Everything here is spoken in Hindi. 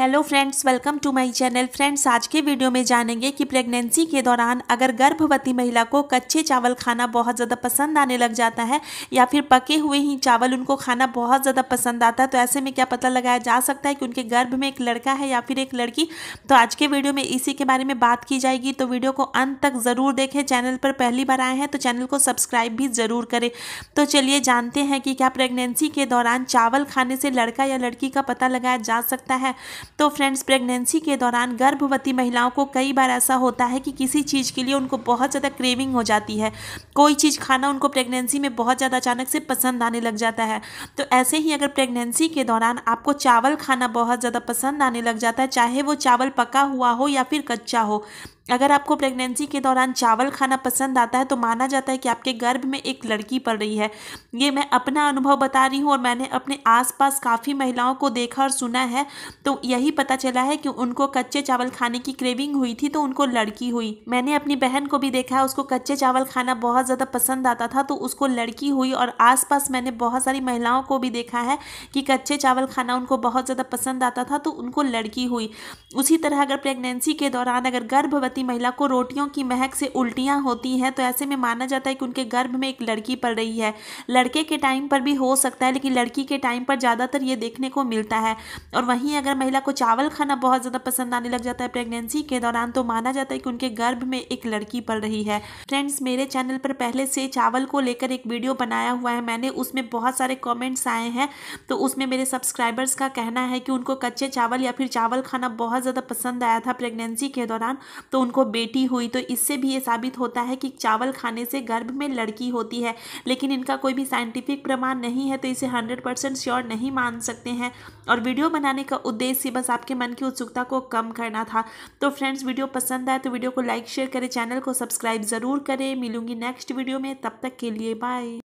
hello friends welcome to my channel friends आज के वीडियो में जानेंगे कि प्रेगनेंसी के दौरान अगर गर्भवती महिला को कच्चे चावल खाना बहुत ज़्यादा पसंद आने लग जाता है या फिर पके हुए ही चावल उनको खाना बहुत ज़्यादा पसंद आता है तो ऐसे में क्या पता लगाया जा सकता है कि उनके गर्भ में एक लड़का है या फिर एक लड़की तो आज के वीडियो में इसी के बारे में बात की जाएगी तो वीडियो को अंत तक ज़रूर देखें चैनल पर पहली बार आए हैं तो चैनल को सब्सक्राइब भी ज़रूर करें तो चलिए जानते हैं कि क्या प्रेगनेंसी के दौरान चावल खाने से लड़का या लड़की का पता लगाया जा सकता है तो फ्रेंड्स प्रेगनेंसी के दौरान गर्भवती महिलाओं को कई बार ऐसा होता है कि किसी चीज़ के लिए उनको बहुत ज़्यादा क्रेविंग हो जाती है कोई चीज़ खाना उनको प्रेगनेंसी में बहुत ज़्यादा अचानक से पसंद आने लग जाता है तो ऐसे ही अगर प्रेगनेंसी के दौरान आपको चावल खाना बहुत ज़्यादा पसंद आने लग जाता है चाहे वो चावल पका हुआ हो या फिर कच्चा हो अगर आपको प्रेगनेंसी के दौरान चावल खाना पसंद आता है तो माना जाता है कि आपके गर्भ में एक लड़की पड़ रही है ये मैं अपना अनुभव बता रही हूँ और मैंने अपने आसपास काफ़ी महिलाओं को देखा और सुना है तो यही पता चला है कि उनको कच्चे चावल खाने की क्रेविंग हुई थी तो उनको लड़की हुई मैंने अपनी बहन को भी देखा है उसको कच्चे चावल खाना बहुत ज़्यादा पसंद आता था तो उसको लड़की हुई और आसपास मैंने बहुत सारी महिलाओं को भी देखा है कि कच्चे चावल खाना उनको बहुत ज़्यादा पसंद आता था तो उनको लड़की हुई उसी तरह अगर प्रेगनेंसी के दौरान अगर गर्भवती गर्भवती महिला को रोटियों की महक से उल्टियाँ होती हैं तो ऐसे में माना जाता है कि उनके गर्भ में एक लड़की पड़ रही है लड़के के टाइम पर भी हो सकता है लेकिन लड़की के टाइम पर ज़्यादातर ये देखने को मिलता है और वहीं अगर महिला को चावल खाना बहुत ज़्यादा पसंद आने लग जाता है प्रेगनेंसी के दौरान तो माना जाता है कि उनके गर्भ में एक लड़की पड़ रही है फ्रेंड्स मेरे चैनल पर पहले से चावल को लेकर एक वीडियो बनाया हुआ है मैंने उसमें बहुत सारे कॉमेंट्स आए हैं तो उसमें मेरे सब्सक्राइबर्स का कहना है कि उनको कच्चे चावल या फिर चावल खाना बहुत ज़्यादा पसंद आया था प्रेगनेंसी के दौरान तो उनको बेटी हुई तो इससे भी ये साबित होता है कि चावल खाने से गर्भ में लड़की होती है लेकिन इनका कोई भी साइंटिफिक प्रमाण नहीं है तो इसे हंड्रेड परसेंट श्योर नहीं मान सकते हैं और वीडियो बनाने का उद्देश्य बस आपके मन की उत्सुकता को कम करना था तो फ्रेंड्स वीडियो पसंद आए तो वीडियो को लाइक शेयर करें चैनल को सब्सक्राइब ज़रूर करें मिलूंगी नेक्स्ट वीडियो में तब तक के लिए बाय